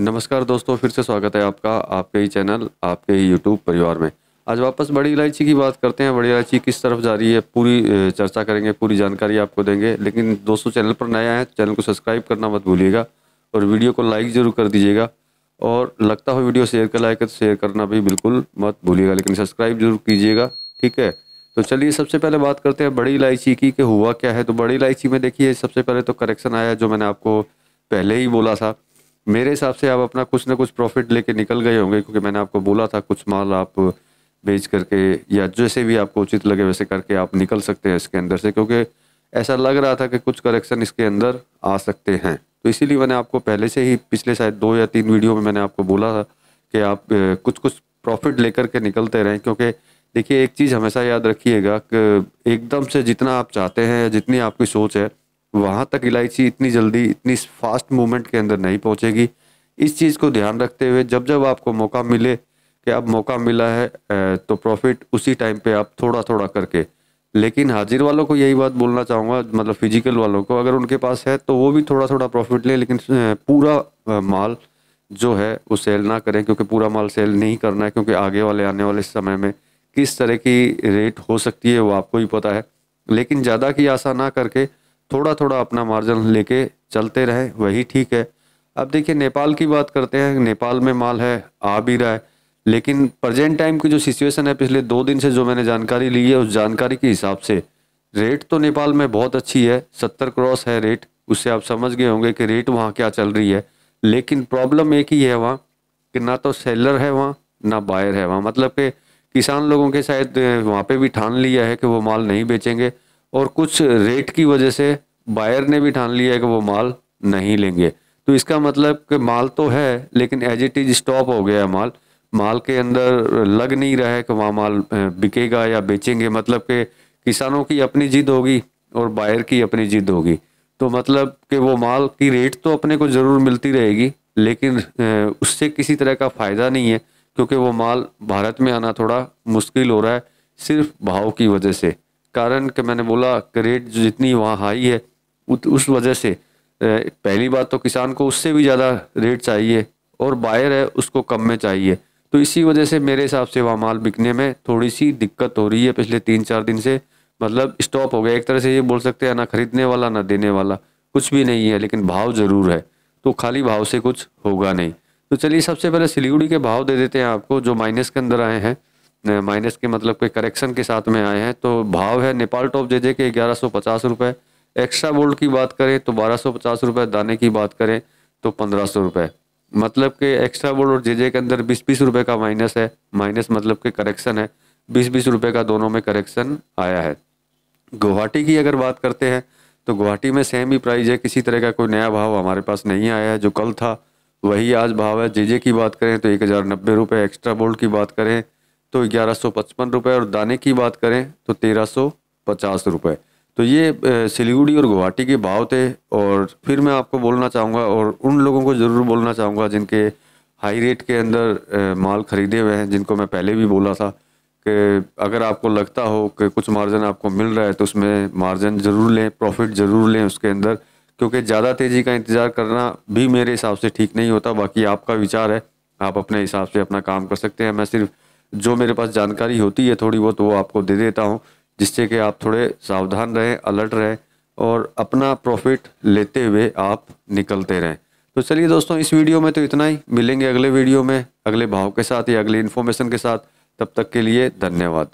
नमस्कार दोस्तों फिर से स्वागत है आपका आपके ही चैनल आपके ही यूट्यूब परिवार में आज वापस बड़ी इलायची की बात करते हैं बड़ी इलायची किस तरफ जा रही है पूरी चर्चा करेंगे पूरी जानकारी आपको देंगे लेकिन दोस्तों चैनल पर नया है चैनल को सब्सक्राइब करना मत भूलिएगा और वीडियो को लाइक ज़रूर कर दीजिएगा और लगता हो वीडियो शेयर कर लाइक तो शेयर करना भी बिल्कुल मत भूलिएगा लेकिन सब्सक्राइब जरूर कीजिएगा ठीक है तो चलिए सबसे पहले बात करते हैं बड़ी इलायची की कि हुआ क्या है तो बड़ी इलायची में देखिए सबसे पहले तो करेक्शन आया जो मैंने आपको पहले ही बोला था मेरे हिसाब से आप अपना कुछ ना कुछ प्रॉफिट लेके निकल गए होंगे क्योंकि मैंने आपको बोला था कुछ माल आप बेच करके या जैसे भी आपको उचित लगे वैसे करके आप निकल सकते हैं इसके अंदर से क्योंकि ऐसा लग रहा था कि कुछ करेक्शन इसके अंदर आ सकते हैं तो इसीलिए मैंने आपको पहले से ही पिछले शायद दो या तीन वीडियो में मैंने आपको बोला था कि आप कुछ कुछ प्रॉफिट लेकर के निकलते रहें क्योंकि देखिए एक चीज़ हमेशा याद रखिएगा कि एकदम से जितना आप चाहते हैं जितनी आपकी सोच है वहाँ तक इलायची इतनी जल्दी इतनी फास्ट मूवमेंट के अंदर नहीं पहुँचेगी इस चीज़ को ध्यान रखते हुए जब जब आपको मौका मिले कि अब मौका मिला है तो प्रॉफिट उसी टाइम पे आप थोड़ा थोड़ा करके लेकिन हाजिर वालों को यही बात बोलना चाहूँगा मतलब फिजिकल वालों को अगर उनके पास है तो वो भी थोड़ा थोड़ा प्रॉफिट लें लेकिन पूरा माल जो है वो सेल ना करें क्योंकि पूरा माल सेल नहीं करना है क्योंकि आगे वाले आने वाले समय में किस तरह की रेट हो सकती है वो आपको ही पता है लेकिन ज़्यादा की आशा ना करके थोड़ा थोड़ा अपना मार्जिन लेके चलते रहें वही ठीक है अब देखिए नेपाल की बात करते हैं नेपाल में माल है आ भी रहा है लेकिन प्रजेंट टाइम की जो सिचुएशन है पिछले दो दिन से जो मैंने जानकारी ली है उस जानकारी के हिसाब से रेट तो नेपाल में बहुत अच्छी है सत्तर क्रॉस है रेट उससे आप समझ गए होंगे कि रेट वहाँ क्या चल रही है लेकिन प्रॉब्लम एक ही है वहाँ कि ना तो सेलर है वहाँ ना बायर है वहाँ मतलब कि किसान लोगों के शायद वहाँ पे भी ठान लिया है कि वो माल नहीं बेचेंगे और कुछ रेट की वजह से बायर ने भी ठान लिया है कि वो माल नहीं लेंगे तो इसका मतलब कि माल तो है लेकिन एज इट इज स्टॉप हो गया है माल माल के अंदर लग नहीं रहा है कि वहाँ माल बिकेगा या बेचेंगे मतलब कि किसानों की अपनी जिद होगी और बायर की अपनी जिद होगी तो मतलब कि वो माल की रेट तो अपने को ज़रूर मिलती रहेगी लेकिन उससे किसी तरह का फ़ायदा नहीं है क्योंकि वो माल भारत में आना थोड़ा मुश्किल हो रहा है सिर्फ भाव की वजह से कारण कि मैंने बोला कि रेट जितनी वहाँ हाई है उस वजह से पहली बात तो किसान को उससे भी ज़्यादा रेट चाहिए और बायर है उसको कम में चाहिए तो इसी वजह से मेरे हिसाब से वहाँ माल बिकने में थोड़ी सी दिक्कत हो रही है पिछले तीन चार दिन से मतलब स्टॉप हो गया एक तरह से ये बोल सकते हैं ना खरीदने वाला ना देने वाला कुछ भी नहीं है लेकिन भाव ज़रूर है तो खाली भाव से कुछ होगा नहीं तो चलिए सबसे पहले सिलीगुड़ी के भाव दे देते हैं आपको जो माइनस के अंदर आए हैं माइनस के मतलब कोई करेक्शन के साथ में आए हैं तो भाव है नेपाल टॉप जे जे के ग्यारह सौ पचास रुपये एक्स्ट्रा गोल्ड की बात करें तो बारह सौ पचास रुपये दाने की बात करें तो पंद्रह सौ रुपये मतलब कि एक्स्ट्रा गोल्ड और जे जे के अंदर बीस बीस रुपये का माइनस है माइनस मतलब के करेक्शन है बीस बीस रुपये का दोनों में करेक्शन आया है गुवाहाटी की अगर बात करते हैं तो गुवाहाटी में सेम ही प्राइस है किसी तरह का कोई नया भाव हमारे पास नहीं आया है जो कल था वही आज भाव है जे जे की बात करें तो एक हज़ार नब्बे रुपये एक्स्ट्रा बोल्ड की बात करें तो ग्यारह सौ पचपन रुपये और दाने की बात करें तो तेरह सौ पचास रुपये तो ये सिलीगुड़ी और गुवाहाटी के भाव थे और फिर मैं आपको बोलना चाहूँगा और उन लोगों को ज़रूर बोलना चाहूँगा जिनके हाई रेट के अंदर माल ख़रीदे हुए हैं जिनको मैं पहले भी बोला था कि अगर आपको लगता हो कि कुछ मार्जिन आपको मिल रहा है तो उसमें मार्जिन ज़रूर लें प्रॉफिट ज़रूर लें उसके अंदर क्योंकि ज़्यादा तेज़ी का इंतज़ार करना भी मेरे हिसाब से ठीक नहीं होता बाकी आपका विचार है आप अपने हिसाब से अपना काम कर सकते हैं मैं सिर्फ़ जो मेरे पास जानकारी होती है थोड़ी बहुत वो आपको दे देता हूँ जिससे कि आप थोड़े सावधान रहें अलर्ट रहें और अपना प्रॉफिट लेते हुए आप निकलते रहें तो चलिए दोस्तों इस वीडियो में तो इतना ही मिलेंगे अगले वीडियो में अगले भाव के साथ या अगले इन्फॉर्मेशन के साथ तब तक के लिए धन्यवाद